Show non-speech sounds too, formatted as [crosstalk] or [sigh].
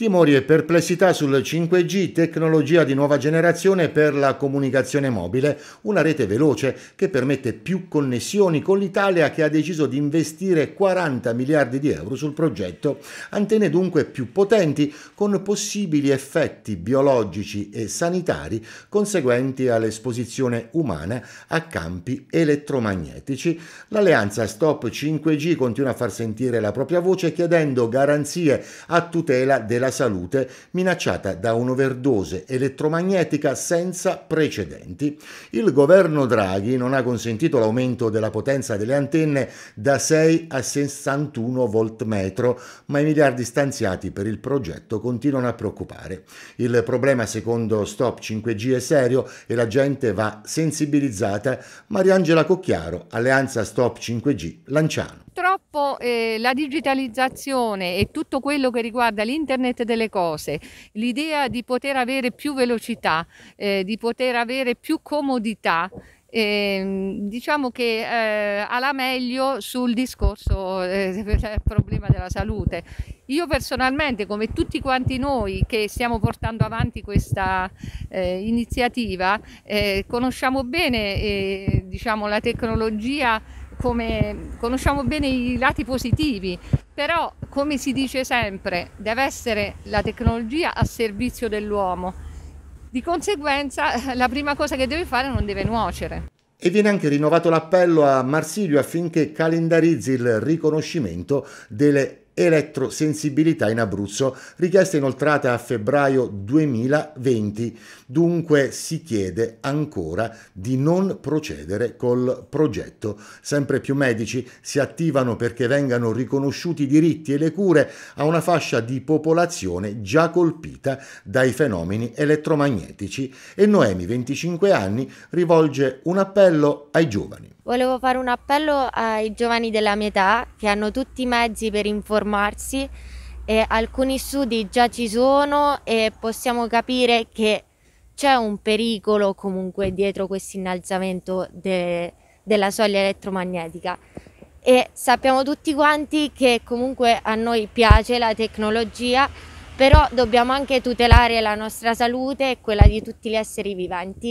Timori e perplessità sul 5G, tecnologia di nuova generazione per la comunicazione mobile, una rete veloce che permette più connessioni con l'Italia che ha deciso di investire 40 miliardi di euro sul progetto. Antenne dunque più potenti con possibili effetti biologici e sanitari conseguenti all'esposizione umana a campi elettromagnetici. L'alleanza Stop 5G continua a far sentire la propria voce chiedendo garanzie a tutela della propria salute minacciata da un'overdose elettromagnetica senza precedenti. Il governo Draghi non ha consentito l'aumento della potenza delle antenne da 6 a 61 voltmetro, ma i miliardi stanziati per il progetto continuano a preoccupare. Il problema secondo Stop 5G è serio e la gente va sensibilizzata. Mariangela Cocchiaro, Alleanza Stop 5G, Lanciano purtroppo eh, la digitalizzazione e tutto quello che riguarda l'internet delle cose, l'idea di poter avere più velocità, eh, di poter avere più comodità, eh, diciamo che eh, alla meglio sul discorso eh, [laughs] del problema della salute. Io personalmente, come tutti quanti noi che stiamo portando avanti questa eh, iniziativa, eh, conosciamo bene eh, diciamo, la tecnologia come conosciamo bene i lati positivi, però come si dice sempre, deve essere la tecnologia a servizio dell'uomo. Di conseguenza [laughs] la prima cosa che deve fare non deve nuocere. E viene anche rinnovato l'appello a Marsilio affinché calendarizzi il riconoscimento delle elettrosensibilità in Abruzzo, richiesta inoltrata a febbraio 2020. Dunque si chiede ancora di non procedere col progetto. Sempre più medici si attivano perché vengano riconosciuti i diritti e le cure a una fascia di popolazione già colpita dai fenomeni elettromagnetici e Noemi, 25 anni, rivolge un appello ai giovani. Volevo fare un appello ai giovani della mia età che hanno tutti i mezzi per informarsi e alcuni studi già ci sono e possiamo capire che c'è un pericolo comunque dietro questo innalzamento de della soglia elettromagnetica e sappiamo tutti quanti che comunque a noi piace la tecnologia però dobbiamo anche tutelare la nostra salute e quella di tutti gli esseri viventi.